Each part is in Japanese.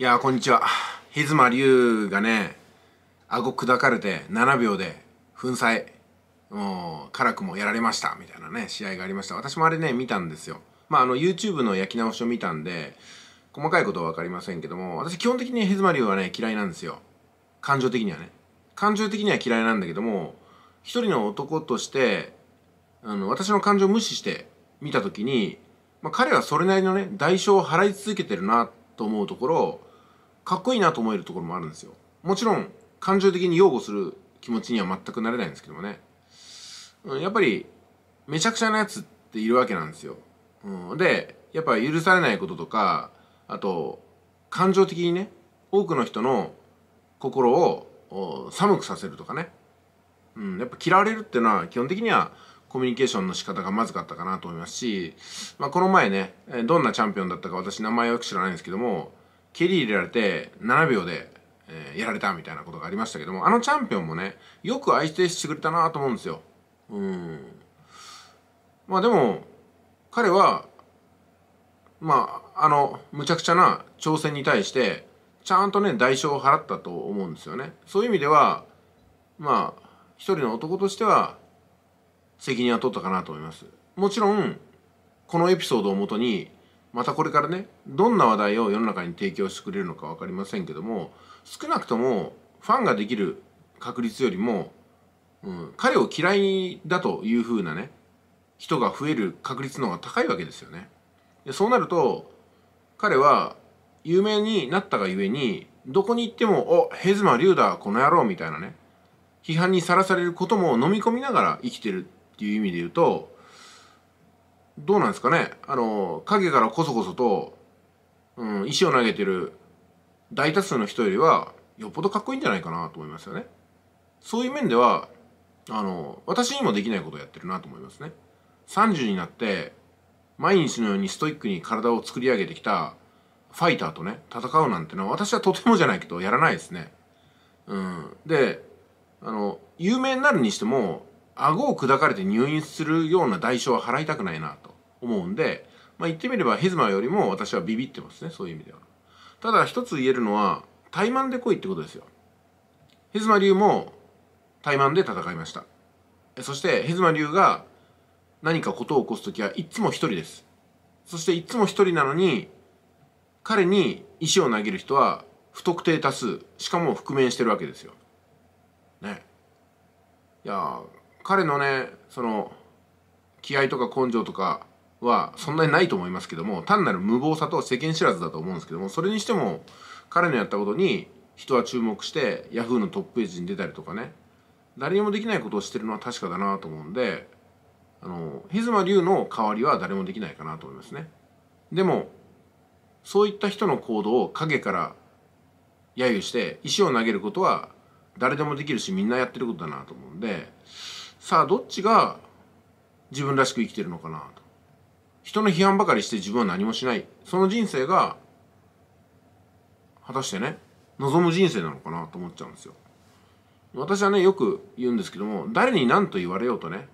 いやこんにちはりゅうがね顎砕かれて7秒で粉砕もう辛くもやられましたみたいなね試合がありました私もあれね見たんですよまああの YouTube の焼き直しを見たんで細かいことはわかりませんけども私基本的にヘズマリュウはね嫌いなんですよ感情的にはね感情的には嫌いなんだけども一人の男としてあの私の感情を無視して見た時に、まあ、彼はそれなりのね代償を払い続けてるなと思うところかっこいいなと思えるところもあるんですよもちろん感情的に擁護する気持ちには全くなれないんですけどもね、うん、やっぱりめちゃくちゃなやつっているわけなんですよ、うん、でやっぱ許されないこととかあと感情的にね多くの人の心を寒くさせるとかね、うん、やっぱ嫌われるっていうのは基本的にはコミュニケーションの仕方がまずかったかなと思いますし、まあ、この前ねどんなチャンピオンだったか私名前はよく知らないんですけども蹴り入れられて7秒で、えー、やられたみたいなことがありましたけども、あのチャンピオンもね、よく相手してくれたなと思うんですよ。うん。まあでも、彼は、まあ、あの、むちゃくちゃな挑戦に対して、ちゃんとね、代償を払ったと思うんですよね。そういう意味では、まあ、一人の男としては、責任は取ったかなと思います。もちろん、このエピソードをもとに、またこれからねどんな話題を世の中に提供してくれるのか分かりませんけども少なくともファンができる確率よりも、うん、彼を嫌いだというふうなね人が増える確率の方が高いわけですよね。でそうなると彼は有名になったがゆえにどこに行っても「おヘズマ龍だこの野郎」みたいなね批判にさらされることも飲み込みながら生きてるっていう意味で言うとどうなんですかねあの影からこそこそと、うん、石を投げてる大多数の人よりはよっぽどかっこいいんじゃないかなと思いますよねそういう面ではあの私にもできないことをやってるなと思いますね30になって毎日のようにストイックに体を作り上げてきたファイターとね戦うなんてのは私はとてもじゃないけどやらないですねうんであの有名になるにしても顎を砕かれて入院するような代償は払いたくないなと思うんで、まあ、言ってみればヘズマよりも私はビビってますねそういう意味ではただ一つ言えるのは怠慢で来いってことですよヘズマ流も怠慢で戦いましたそしてヘズマ流が何か事を起こす時はいつも一人ですそしていつも一人なのに彼に石を投げる人は不特定多数しかも覆面してるわけですよねいや彼のねその気合とか根性とかはそんなにないと思いますけども単なる無謀さと世間知らずだと思うんですけどもそれにしても彼のやったことに人は注目してヤフーのトップページに出たりとかね誰にもできないことをしてるのは確かだなと思うんであの日馬龍の代わりは誰もできないかなと思いますね。でもそういった人の行動を陰から揶揄して石を投げることは誰でもできるしみんなやってることだなと思うんでさあどっちが自分らしく生きてるのかなと人の批判ばかりして自分は何もしないその人生が果たしてね望む人生なのかなと思っちゃうんですよ私はねよく言うんですけども誰に何と言われようとね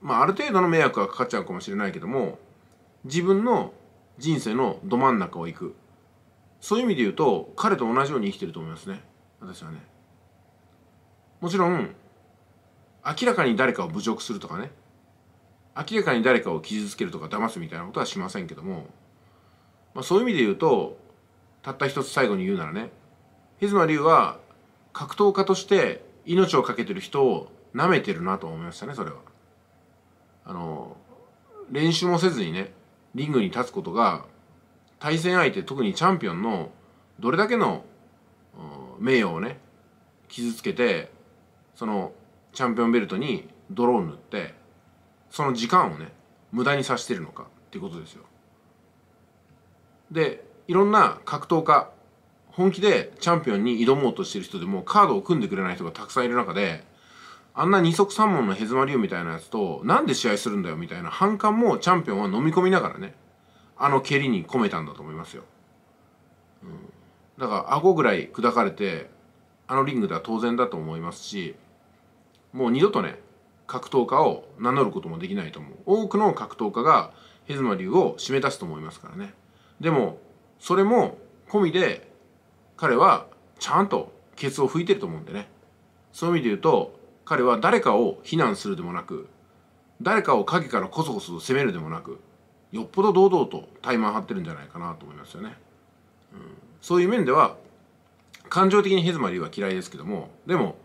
まあある程度の迷惑がかかっちゃうかもしれないけども自分の人生のど真ん中を行くそういう意味で言うと彼と同じように生きてると思いますね私はねもちろん明らかに誰かを侮辱するとかね明らかに誰かを傷つけるとか騙すみたいなことはしませんけども、まあ、そういう意味で言うとたった一つ最後に言うならね樋妻龍は格闘家として命を懸けてる人を舐めてるなと思いましたねそれは。あの練習もせずにねリングに立つことが対戦相手特にチャンピオンのどれだけの名誉をね傷つけてそのチャンピオンベルトに泥を塗ってその時間をね無駄にさしてるのかっていうことですよでいろんな格闘家本気でチャンピオンに挑もうとしてる人でもカードを組んでくれない人がたくさんいる中であんな二足三門のヘズマリュウみたいなやつとなんで試合するんだよみたいな反感もチャンピオンは飲み込みながらねあの蹴りに込めたんだと思いますよ、うん、だから顎ぐらい砕かれてあのリングでは当然だと思いますしもう二度とね格闘家を名乗ることもできないと思う多くの格闘家がヘズマ流を締め出すと思いますからねでもそれも込みで彼はちゃんとケツを拭いてると思うんでねそういう意味で言うと彼は誰かを非難するでもなく誰かを陰からこそこそ責めるでもなくよっぽど堂々とタイマー張ってるんじゃないかなと思いますよね、うん、そういう面では感情的にヘズマリーは嫌いですけどもでも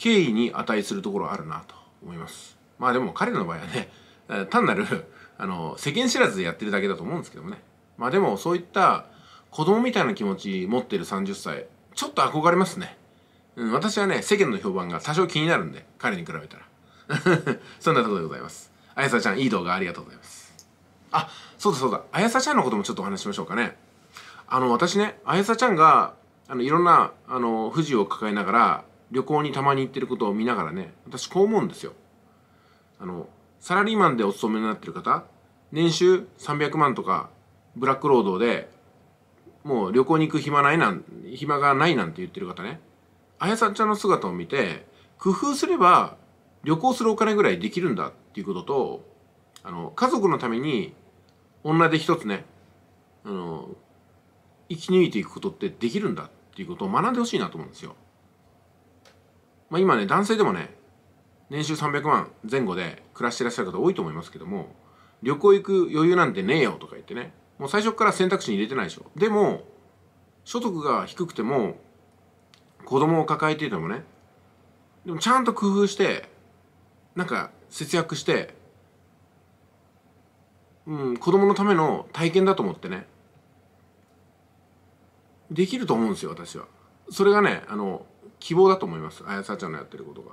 敬意に値するところあるなと思います。まあでも彼らの場合はね、単なるあの、世間知らずでやってるだけだと思うんですけどもね。まあでもそういった子供みたいな気持ち持ってる30歳、ちょっと憧れますね。うん、私はね、世間の評判が多少気になるんで、彼に比べたら。そんなところでございます。あやさちゃん、いい動画ありがとうございます。あ、そうだそうだ。あやさちゃんのこともちょっとお話しましょうかね。あの、私ね、あやさちゃんが、あの、いろんな、あの、不自由を抱えながら、旅行にたまに行ってることを見ながらね、私こう思うんですよ。あの、サラリーマンでお勤めになってる方、年収300万とか、ブラック労働で、もう旅行に行く暇ないなん、暇がないなんて言ってる方ね、あやさちゃんの姿を見て、工夫すれば旅行するお金ぐらいできるんだっていうことと、あの、家族のために、女で一つね、あの、生き抜いていくことってできるんだっていうことを学んでほしいなと思うんですよ。まあ、今ね男性でもね年収300万前後で暮らしてらっしゃる方多いと思いますけども旅行行く余裕なんてねえよとか言ってねもう最初から選択肢に入れてないでしょでも所得が低くても子供を抱えていてもねでもちゃんと工夫してなんか節約して、うん、子供のための体験だと思ってねできると思うんですよ私は。それがねあの希望だと思いますあやさちゃんのやってることが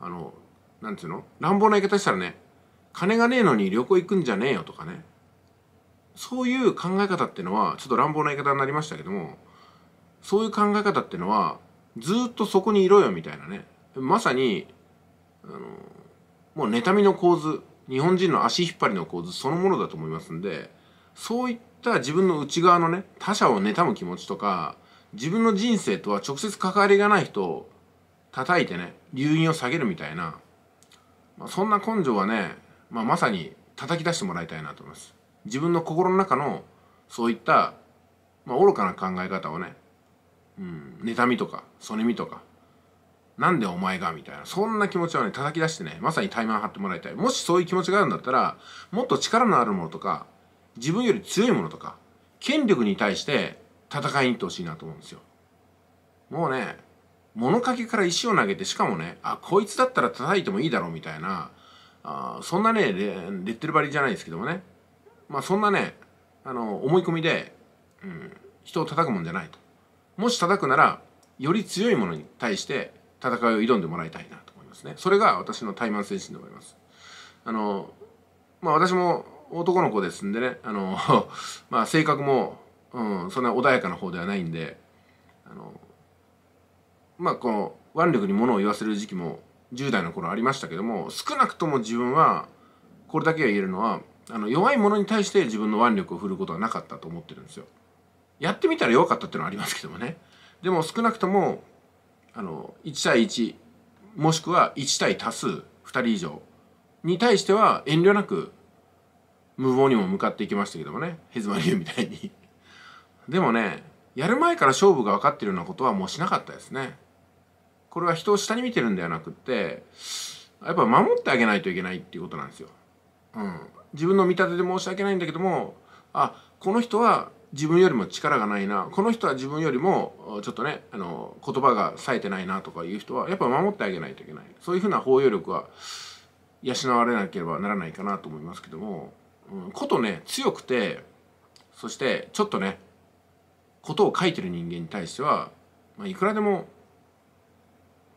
あのなんつうの乱暴な言い方したらね金がねえのに旅行行くんじゃねえよとかねそういう考え方っていうのはちょっと乱暴な言い方になりましたけどもそういう考え方っていうのはずっとそこにいろよみたいなねまさにあのもう妬みの構図日本人の足引っ張りの構図そのものだと思いますんでそういった自分の内側のね他者を妬む気持ちとか自分の人生とは直接関わりがない人を叩いてね、留飲を下げるみたいな、まあ、そんな根性はね、まあ、まさに叩き出してもらいたいなと思います。自分の心の中のそういった、まあ、愚かな考え方をね、うん、妬みとか、そねみとか、なんでお前がみたいな、そんな気持ちはね、叩き出してね、まさにタイマン張ってもらいたい。もしそういう気持ちがあるんだったら、もっと力のあるものとか、自分より強いものとか、権力に対して戦いに行ってほしいなと思うんですよ。もうね、物陰から石を投げて、しかもね、あ、こいつだったら叩いてもいいだろうみたいな、あそんなねレ、ッテル張りじゃないですけどもね、まあそんなね、あの、思い込みで、うん、人を叩くもんじゃないと。もし叩くなら、より強いものに対して戦いを挑んでもらいたいなと思いますね。それが私の怠慢精神でございます。あの、まあ私も男の子ですんでね、あの、まあ性格もうん、そんな穏やかな方ではないんであのまあこの腕力に物を言わせる時期も10代の頃ありましたけども少なくとも自分はこれだけは言えるのはあの弱いものに対して自分の腕力を振ることはなかったと思ってるんですよ。やってみたら弱かったっていうのはありますけどもねでも少なくともあの1対1もしくは1対多数2人以上に対しては遠慮なく無謀にも向かっていきましたけどもねヘズマリュウみたいにでもねやる前から勝負が分かってるようなことはもうしなかったですねこれは人を下に見てるんではなくってやっぱ守ってあげないといけないっていうことなんですよ、うん、自分の見立てで申し訳ないんだけどもあこの人は自分よりも力がないなこの人は自分よりもちょっとねあの言葉が冴えてないなとかいう人はやっぱ守ってあげないといけないそういうふうな包容力は養われなければならないかなと思いますけども、うん、ことね強くてそしてちょっとねことを書いてる人間に対しては、まあ、いくらでも、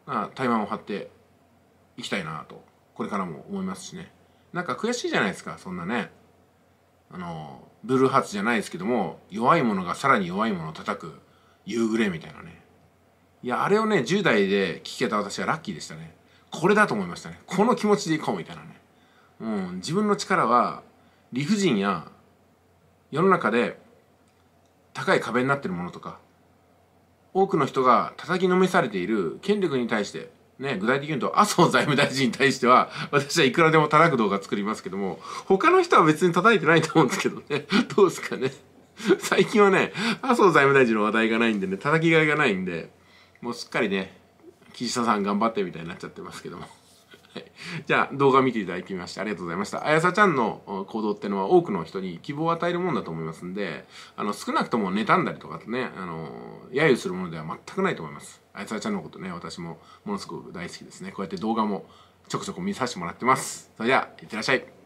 まあ、対マを張っていきたいなとこれからも思いますしねなんか悔しいじゃないですかそんなねあのブルーハーツじゃないですけども弱いものがさらに弱いのを叩く夕暮れみたいなねいやあれをね10代で聞けた私はラッキーでしたねこれだと思いましたねこの気持ちでいこうみたいなねうん自分の力は理不尽や世の中で高い壁になってるものとか多くの人が叩きのめされている権力に対してね、具体的に言うと麻生財務大臣に対しては私はいくらでも叩く動画作りますけども他の人は別に叩いてないと思うんですけどねどうですかね最近はね麻生財務大臣の話題がないんでね叩きがいがないんでもうすっかりね岸田さん頑張ってみたいになっちゃってますけども じゃあ動画見ていただきましてありがとうございました。あやさちゃんの行動ってのは多くの人に希望を与えるもんだと思いますんで、あの少なくとも妬んだりとかね、あの、揶揄するものでは全くないと思います。あやさちゃんのことね、私もものすごく大好きですね。こうやって動画もちょくちょく見させてもらってます。それでは、いってらっしゃい。